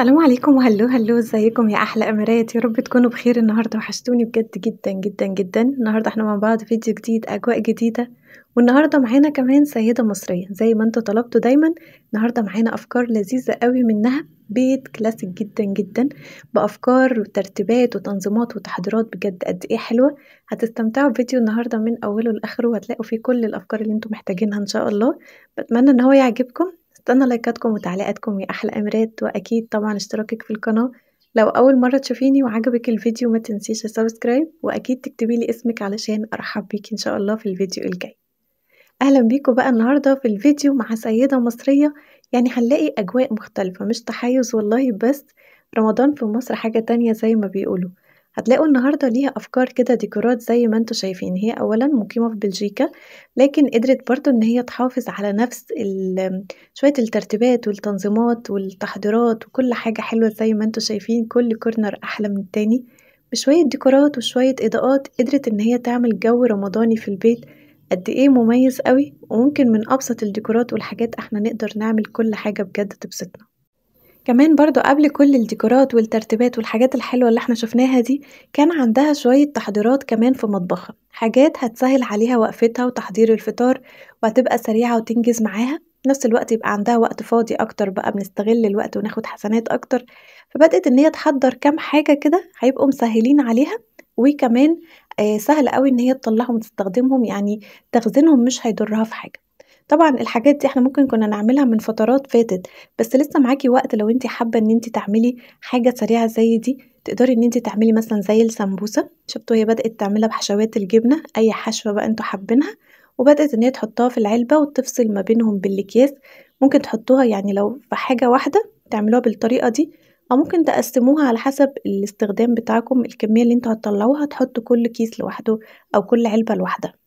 السلام عليكم وهلو هلو ازيكم يا احلى امارات يا رب تكونوا بخير النهارده وحشتوني بجد جدا جدا جدا النهارده احنا مع بعض فيديو جديد اجواء جديده والنهارده معانا كمان سيده مصريه زي ما انتوا طلبتوا دايما النهارده معانا افكار لذيذه قوي منها بيت كلاسيك جدا جدا بافكار وترتيبات وتنظيمات وتحضيرات بجد قد ايه حلوه هتستمتعوا بفيديو النهارده من اوله لاخره وهتلاقوا فيه كل الافكار اللي انتم محتاجينها ان شاء الله بتمنى ان هو يعجبكم استنى لايكاتكم وتعليقاتكم يا احلى امرات واكيد طبعا اشتراكك في القناه لو اول مره تشوفيني وعجبك الفيديو ما تنسيش سبسكرايب واكيد تكتبي لي اسمك علشان ارحب بيك ان شاء الله في الفيديو الجاي اهلا بيكم بقى النهارده في الفيديو مع سيده مصريه يعني هنلاقي اجواء مختلفه مش تحيز والله بس رمضان في مصر حاجه تانية زي ما بيقولوا هتلاقوا النهاردة ليها أفكار كده ديكورات زي ما انتوا شايفين هي أولا مقيمة في بلجيكا لكن قدرت برضو إن هي تحافظ على نفس شوية الترتيبات والتنظيمات والتحضيرات وكل حاجة حلوة زي ما انتوا شايفين كل كورنر أحلى من التاني بشوية ديكورات وشوية إضاءات قدرت إن هي تعمل جو رمضاني في البيت قد إيه مميز قوي وممكن من أبسط الديكورات والحاجات احنا نقدر نعمل كل حاجة بجد تبسطنا كمان برضو قبل كل الديكورات والترتيبات والحاجات الحلوة اللي احنا شفناها دي كان عندها شوية تحضيرات كمان في مطبخها حاجات هتسهل عليها وقفتها وتحضير الفطار وهتبقى سريعة وتنجز معاها في نفس الوقت يبقى عندها وقت فاضي أكتر بقى بنستغل الوقت وناخد حسنات أكتر فبدأت إن هي تحضر كام حاجة كده هيبقوا مسهلين عليها وكمان آه، سهل قوي إن هي تطلعهم وتستخدمهم يعني تخزينهم مش هيضرها في حاجة طبعا الحاجات دي احنا ممكن كنا نعملها من فترات فاتت بس لسه معاكي وقت لو انت حابه ان انت تعملي حاجه سريعه زي دي تقدري ان انت تعملي مثلا زي السمبوسه شفتوا هي بدات تعملها بحشوات الجبنه اي حشوه بقى انتوا حابينها وبدات ان هي تحطها في العلبه وتفصل ما بينهم بالاكياس ممكن تحطوها يعني لو في حاجه واحده تعملوها بالطريقه دي او ممكن تقسموها على حسب الاستخدام بتاعكم الكميه اللي انتوا هتطلعوها تحطوا كل كيس لوحده او كل علبه لوحدها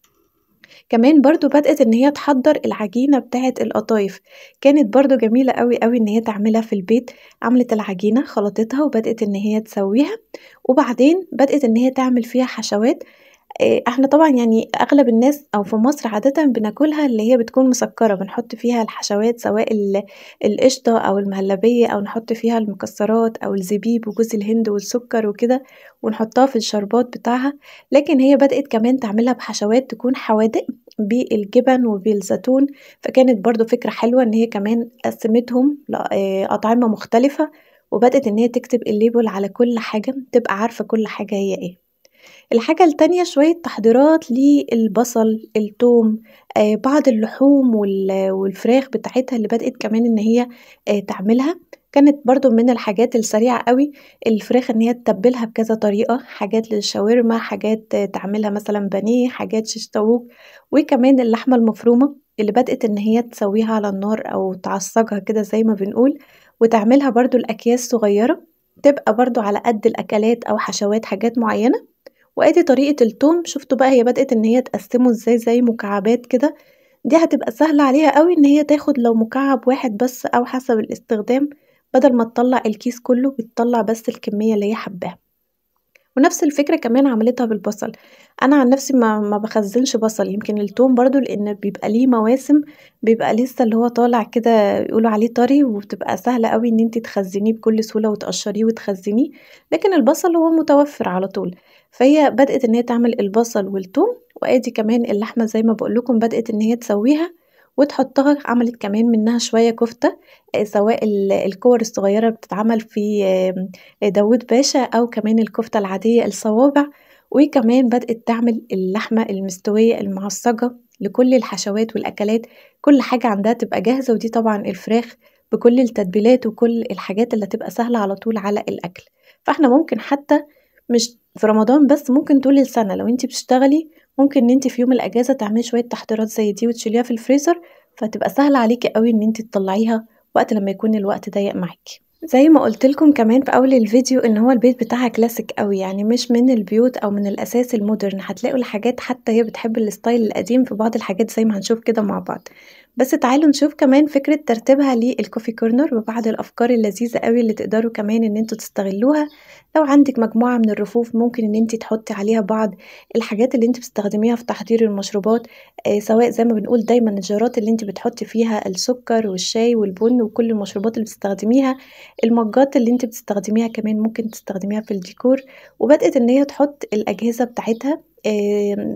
كمان برضو بدأت إن هي تحضر العجينة بتاعت القطايف كانت برضو جميلة قوي قوي إن هي تعملها في البيت عملت العجينة خلطتها وبدأت إن هي تسويها وبعدين بدأت إن هي تعمل فيها حشوات آه، احنا طبعا يعني اغلب الناس او في مصر عادة بناكلها اللي هي بتكون مسكرة بنحط فيها الحشوات سواء القشطة او المهلبية او نحط فيها المكسرات او الزبيب وجوز الهند والسكر وكده ونحطها في الشربات بتاعها لكن هي بدأت كمان تعملها بحشوات تكون حوادق بالجبن وبالزيتون فكانت برضو فكرة حلوة ان هي كمان قسمتهم لأطعمة آه، مختلفة وبدأت ان هي تكتب الليبل على كل حاجة تبقى عارفة كل حاجة هي ايه الحاجة التانية شوية تحضيرات للبصل، التوم، آه، بعض اللحوم والفراخ بتاعتها اللي بدأت كمان إن هي آه، تعملها، كانت برضو من الحاجات السريعة أوي الفراخ إن هي تتبلها بكذا طريقة، حاجات للشاورما، حاجات تعملها مثلًا بانيه، حاجات شيش وكمان اللحمة المفرومة اللي بدأت إن هي تسويها على النار أو تعصجها كده زي ما بنقول، وتعملها برضو لأكياس صغيرة، تبقى برضو على قد الأكلات أو حشوات حاجات معينة. وادي طريقة التوم شفتوا بقى هي بدأت ان هي تقسمه ازاي زي مكعبات كده دي هتبقى سهلة عليها قوي ان هي تاخد لو مكعب واحد بس او حسب الاستخدام بدل ما تطلع الكيس كله بتطلع بس الكمية اللي هي حباها ونفس الفكرة كمان عملتها بالبصل أنا عن نفسي ما, ما بخزنش بصل يمكن التوم برضو لأن بيبقى ليه مواسم بيبقى لسه اللي هو طالع كده يقولوا عليه طري وبتبقى سهلة قوي إن انت تخزنيه بكل سهولة وتقشريه وتخزنيه لكن البصل هو متوفر على طول فهي بدأت إن هي تعمل البصل والتوم وادي كمان اللحمة زي ما بقولكم بدأت إن هي تسويها وتحطها عملت كمان منها شوية كفتة آه، سواء الكور الصغيرة بتتعمل في آه، داوود باشا أو كمان الكفتة العادية الصوابع وكمان بدأت تعمل اللحمة المستوية المعصجة لكل الحشوات والأكلات كل حاجة عندها تبقى جاهزة ودي طبعا الفراخ بكل التتبيلات وكل الحاجات اللي هتبقى سهلة على طول على الأكل فاحنا ممكن حتى مش في رمضان بس ممكن طول السنة لو انت بتشتغلي ممكن إن أنت في يوم الأجازة تعملي شوية تحضيرات زي دي وتشيليها في الفريزر فتبقى سهلة عليكي أوي إن أنت تطلعيها وقت لما يكون الوقت ضيق معاكي زي ما قلت لكم كمان في اول الفيديو ان هو البيت بتاعها كلاسيك قوي يعني مش من البيوت او من الاساس المودرن هتلاقوا الحاجات حتى هي بتحب الستايل القديم في بعض الحاجات زي ما هنشوف كده مع بعض بس تعالوا نشوف كمان فكرة ترتيبها للكوفي كورنر وبعض الأفكار اللذيذة قوي اللي تقدروا كمان إن انتوا تستغلوها لو عندك مجموعة من الرفوف ممكن إن انت تحطي عليها بعض الحاجات اللي انت بتستخدميها في تحضير المشروبات آه سواء زي ما بنقول دايما الجارات اللي انت بتحطي فيها السكر والشاي والبن وكل المشروبات اللي بتستخدميها المجات اللي انت بتستخدميها كمان ممكن تستخدميها في الديكور وبدأت إن هي تحط الأجهزة بتاعتها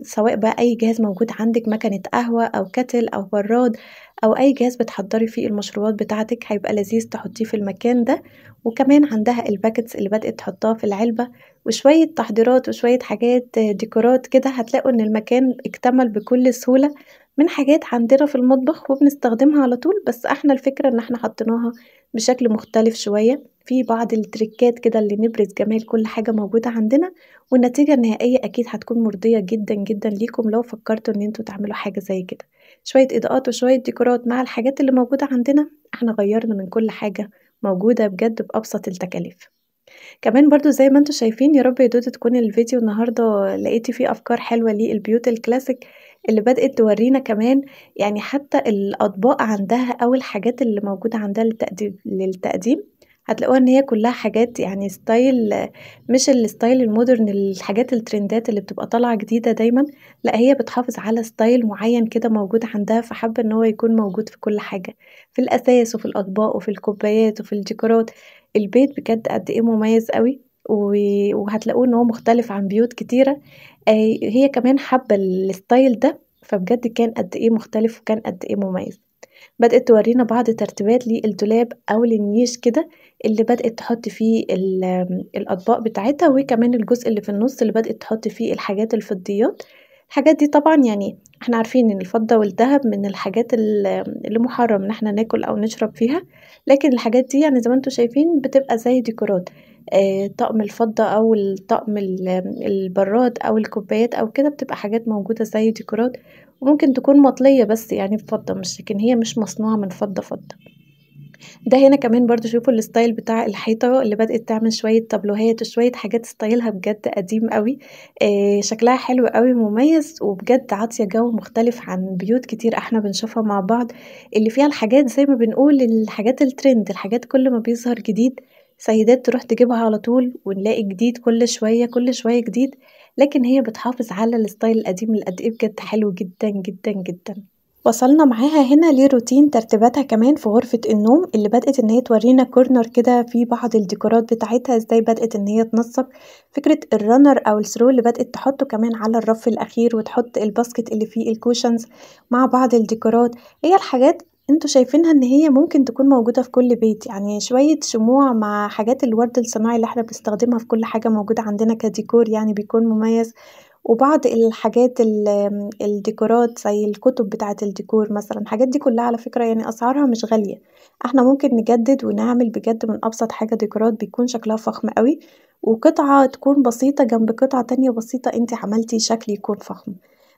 سواء بقى أي جهاز موجود عندك مكنة قهوة أو كتل أو براد أو أي جهاز بتحضري فيه المشروبات بتاعتك هيبقى لذيذ تحطيه في المكان ده وكمان عندها الباكتس اللي بدأت تحطها في العلبة وشوية تحضيرات وشوية حاجات آه، ديكورات كده هتلاقوا إن المكان اكتمل بكل سهولة من حاجات عندنا في المطبخ وبنستخدمها على طول بس احنا الفكرة إن احنا حطيناها بشكل مختلف شوية في بعض التريكات كده اللي نبرز جمال كل حاجة موجودة عندنا والنتيجة النهائية أكيد هتكون مرضية جدا جدا ليكم لو فكرتوا إن انتوا تعملوا حاجة زي كده شوية إضاءات وشوية ديكورات مع الحاجات اللي موجودة عندنا احنا غيرنا من كل حاجة موجودة بجد بأبسط التكاليف كمان برضو زي ما انتوا شايفين يا رب يا تكون الفيديو النهاردة لقيتي فيه أفكار حلوة للبيوت الكلاسيك اللي بدأت تورينا كمان يعني حتى الأطباق عندها أو الحاجات اللي موجودة عندها للتقديم, للتقديم هتلاقوها ان هي كلها حاجات يعني ستايل مش الستايل المودرن الحاجات الترندات اللي بتبقى طالعه جديده دايما لا هي بتحافظ على ستايل معين كده موجود عندها فحابه ان هو يكون موجود في كل حاجه في الاساس وفي الاطباق وفي الكوبايات وفي الديكورات البيت بجد قد ايه مميز قوي وهتلاقوه ان هو مختلف عن بيوت كتيره آه، هي كمان حابه الستايل ده فبجد كان قد ايه مختلف وكان قد ايه مميز بدأت تورينا بعض ترتيبات للدولاب أو للنيش كده اللي بدأت تحط فيه الأطباق بتاعتها وكمان الجزء اللي في النص اللي بدأت تحط فيه الحاجات الفضيات الحاجات دي طبعا يعني احنا عارفين ان الفضة والذهب من الحاجات اللي محرم ان احنا ناكل او نشرب فيها لكن الحاجات دي يعني زي ما انتم شايفين بتبقى زي ديكورات آه، طقم الفضة او الطقم البراد او الكوبايات او كده بتبقى حاجات موجودة زي ديكورات ممكن تكون مطلية بس يعني بفضة مش لكن هي مش مصنوعة من فضة فضة ده هنا كمان برضو شوفوا الستايل بتاع الحيطة اللي بدأت تعمل شوية تابلوهات وشوية حاجات ستايلها بجد قديم قوي آه شكلها حلو قوي مميز وبجد عاطية جو مختلف عن بيوت كتير احنا بنشوفها مع بعض اللي فيها الحاجات زي ما بنقول الحاجات الترند الحاجات كل ما بيظهر جديد سيدات تروح تجيبها على طول ونلاقي جديد كل شوية كل شوية جديد لكن هي بتحافظ على الستايل القديم اللي قد ايه بجد حلو جدا جدا جدا وصلنا معاها هنا لروتين ترتيباتها كمان في غرفة النوم اللي بدأت ان هي تورينا كورنر كده في بعض الديكورات بتاعتها ازاي بدأت ان هي تنسق فكرة الرنر او السرو اللي بدأت تحطه كمان على الرف الاخير وتحط الباسكت اللي فيه الكوشنز مع بعض الديكورات هي الحاجات انتوا شايفينها إن هي ممكن تكون موجودة في كل بيت، يعني شوية شموع مع حاجات الورد الصناعي اللي إحنا بنستخدمها في كل حاجة موجودة عندنا كديكور يعني بيكون مميز، وبعض الحاجات الديكورات زي الكتب بتاعة الديكور مثلا، الحاجات دي كلها على فكرة يعني أسعارها مش غالية، إحنا ممكن نجدد ونعمل بجد من أبسط حاجة ديكورات بيكون شكلها فخم أوي، وقطعة تكون بسيطة جنب قطعة تانية بسيطة أنتِ عملتي شكل يكون فخم.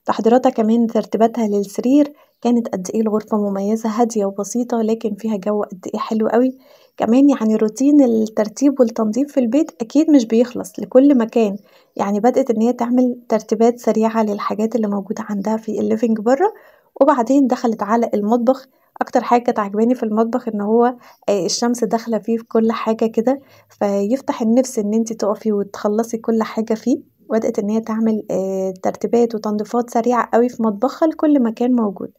تحضيراتها كمان ترتيباتها للسرير كانت قد ايه الغرفة مميزة هادية وبسيطة لكن فيها جو قد ايه حلو قوي كمان يعني روتين الترتيب والتنظيف في البيت اكيد مش بيخلص لكل مكان يعني بدأت ان هي تعمل ترتيبات سريعة للحاجات اللي موجودة عندها في الليفينج بره وبعدين دخلت على المطبخ اكتر حاجه كانت عجباني في المطبخ ان هو آه، الشمس داخله فيه في كل حاجه كده فيفتح النفس ان انت تقفي وتخلصي كل حاجه فيه وبدأت إن هي تعمل آه، ترتيبات وتنظيفات سريعة أوي في مطبخها لكل مكان موجود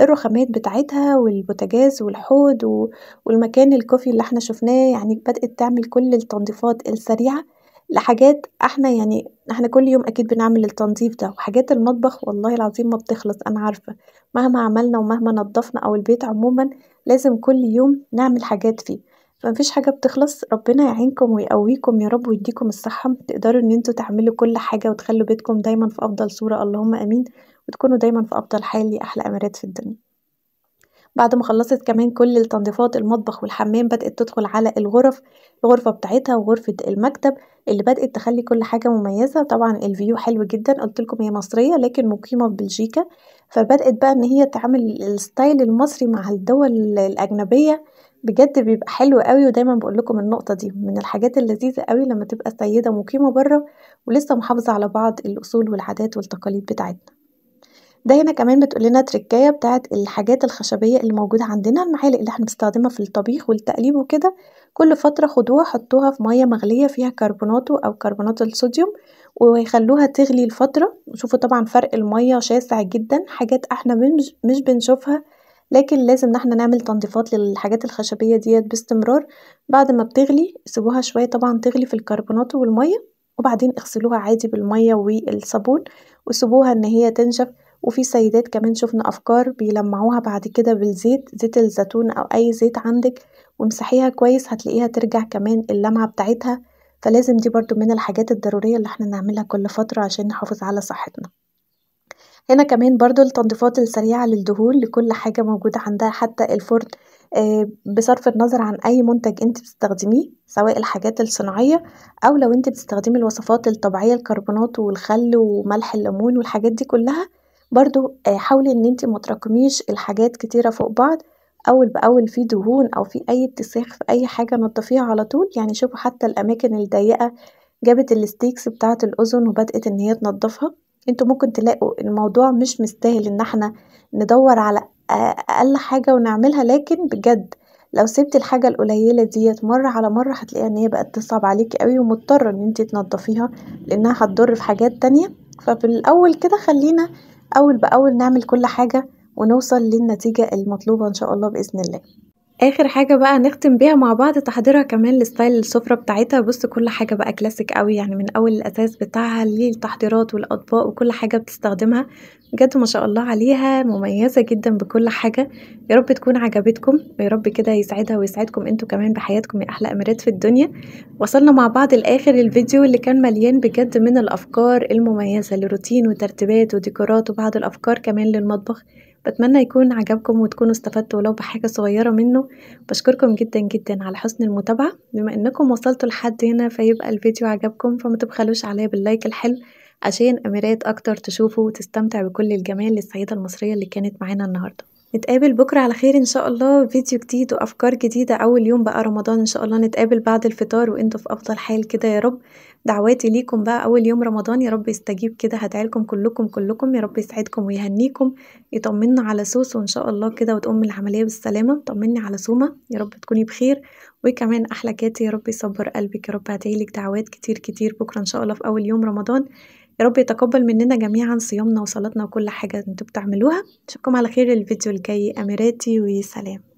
الرخامات بتاعتها والبوتاجاز والحوض والمكان الكوفي اللي احنا شفناه يعني بدأت تعمل كل التنظيفات السريعة لحاجات احنا يعني احنا كل يوم اكيد بنعمل التنظيف ده وحاجات المطبخ والله العظيم ما بتخلص انا عارفة مهما عملنا ومهما نظفنا او البيت عموما لازم كل يوم نعمل حاجات فيه فمفيش حاجة بتخلص ربنا يعينكم ويقويكم يا رب ويديكم الصحة تقدروا ان انتوا تعملوا كل حاجة وتخلوا بيتكم دايما في افضل صورة اللهم امين وتكونوا دايما في افضل حال لاحلى امارات في الدنيا بعد ما خلصت كمان كل التنظيفات المطبخ والحمام بدأت تدخل على الغرف الغرفة بتاعتها وغرفة المكتب اللي بدأت تخلي كل حاجة مميزة طبعا الفيو حلو جدا قلت لكم هي مصرية لكن مقيمة في بلجيكا فبدأت بقى ان هي تعمل الستايل المصري مع الدول الأجنبية بجد بيبقى حلو قوي ودايما بقول لكم النقطه دي من الحاجات اللذيذه قوي لما تبقى سيده مقيمه بره ولسه محافظه على بعض الاصول والعادات والتقاليد بتاعتنا ده هنا كمان بتقول لنا تركايه بتاعت الحاجات الخشبيه اللي موجوده عندنا المعالق اللي احنا بنستخدمها في الطبيخ والتقليب وكده كل فتره خدوها حطوها في ميه مغليه فيها كربوناتو او كربونات الصوديوم ويخلوها تغلي لفتره وشوفوا طبعا فرق الميه شاسع جدا حاجات احنا مش بنشوفها لكن لازم ان احنا نعمل تنظيفات للحاجات الخشبية ديت باستمرار بعد ما بتغلي سيبوها شوية طبعا تغلي في الكربونات والمية وبعدين اغسلوها عادي بالمية والصابون وسيبوها ان هي تنشف وفي سيدات كمان شفنا افكار بيلمعوها بعد كده بالزيت زيت الزيتون او اي زيت عندك وامسحيها كويس هتلاقيها ترجع كمان اللمعة بتاعتها فلازم دي برضو من الحاجات الضرورية اللي احنا نعملها كل فترة عشان نحافظ على صحتنا هنا كمان برضو التنظيفات السريعة للدهون لكل حاجة موجودة عندها حتى الفرن آه، بصرف النظر عن أي منتج أنت بتستخدميه سواء الحاجات الصناعية أو لو أنت بتستخدمي الوصفات الطبيعية الكربونات والخل وملح الليمون والحاجات دي كلها برضو آه، حاولي أن أنت متراكميش الحاجات كتيرة فوق بعض أول بأول في دهون أو في أي اتساخ في أي حاجة نضفيها على طول يعني شوفوا حتى الأماكن الضيقة جابت الستيكس بتاعت الأذن وبدأت إن هي تنضفها انتوا ممكن تلاقوا الموضوع مش مستاهل ان احنا ندور على اقل حاجة ونعملها لكن بجد لو سبت الحاجة القليلة ديت مرة على مرة هتلاقيها ان هي بقت تصعب عليكي قوي ومضطرة ان انتي تنضفيها لانها هتضر في حاجات تانية فبالاول كده خلينا اول باول نعمل كل حاجة ونوصل للنتيجة المطلوبة ان شاء الله بإذن الله آخر حاجة بقى نختم بيها مع بعض تحضيرها كمان لستايل السفرة بتاعتها بُص كل حاجة بقى كلاسيك أوي، يعني من أول الأساس بتاعها للتحضيرات والأطباق وكل حاجة بتستخدمها، بجد ما شاء الله عليها مميزة جدًا بكل حاجة، يا رب تكون عجبتكم ويا رب كده يسعدها ويسعدكم انتوا كمان بحياتكم يا أحلى أميرات في الدنيا، وصلنا مع بعض لآخر الفيديو اللي كان مليان بجد من الأفكار المميزة لروتين وترتيبات وديكورات وبعض الأفكار كمان للمطبخ. بتمنى يكون عجبكم وتكونوا استفدتوا ولو بحاجة صغيرة منه بشكركم جدا جدا على حسن المتابعة بما انكم وصلتوا لحد هنا فيبقى الفيديو عجبكم فما تبخلوش عليا باللايك الحلو عشان اميرات اكتر تشوفوا وتستمتع بكل الجمال للسيدة المصرية اللي كانت معانا النهاردة نتقابل بكرة على خير إن شاء الله فيديو جديد وأفكار جديدة أول يوم بقى رمضان إن شاء الله نتقابل بعد الفطار وإنتوا في أفضل حال كده يا رب دعواتي ليكم بقى أول يوم رمضان يا رب يستجيب كده هدعيلكم كلكم كلكم يا رب يسعدكم ويهنيكم يطمنا على سوسو إن شاء الله كده وتقوم العملية بالسلامة طمني على سومة يا رب تكوني بخير وكمان أحلى كاتي يا رب يصبر قلبك يا رب هدعيلك دعوات كتير كتير بكرة إن شاء الله في أول يوم رمضان يا رب يتقبل مننا جميعا صيامنا وصلاتنا وكل حاجة انتوا بتعملوها اشوفكم على خير الفيديو الجاي اميراتي وسلام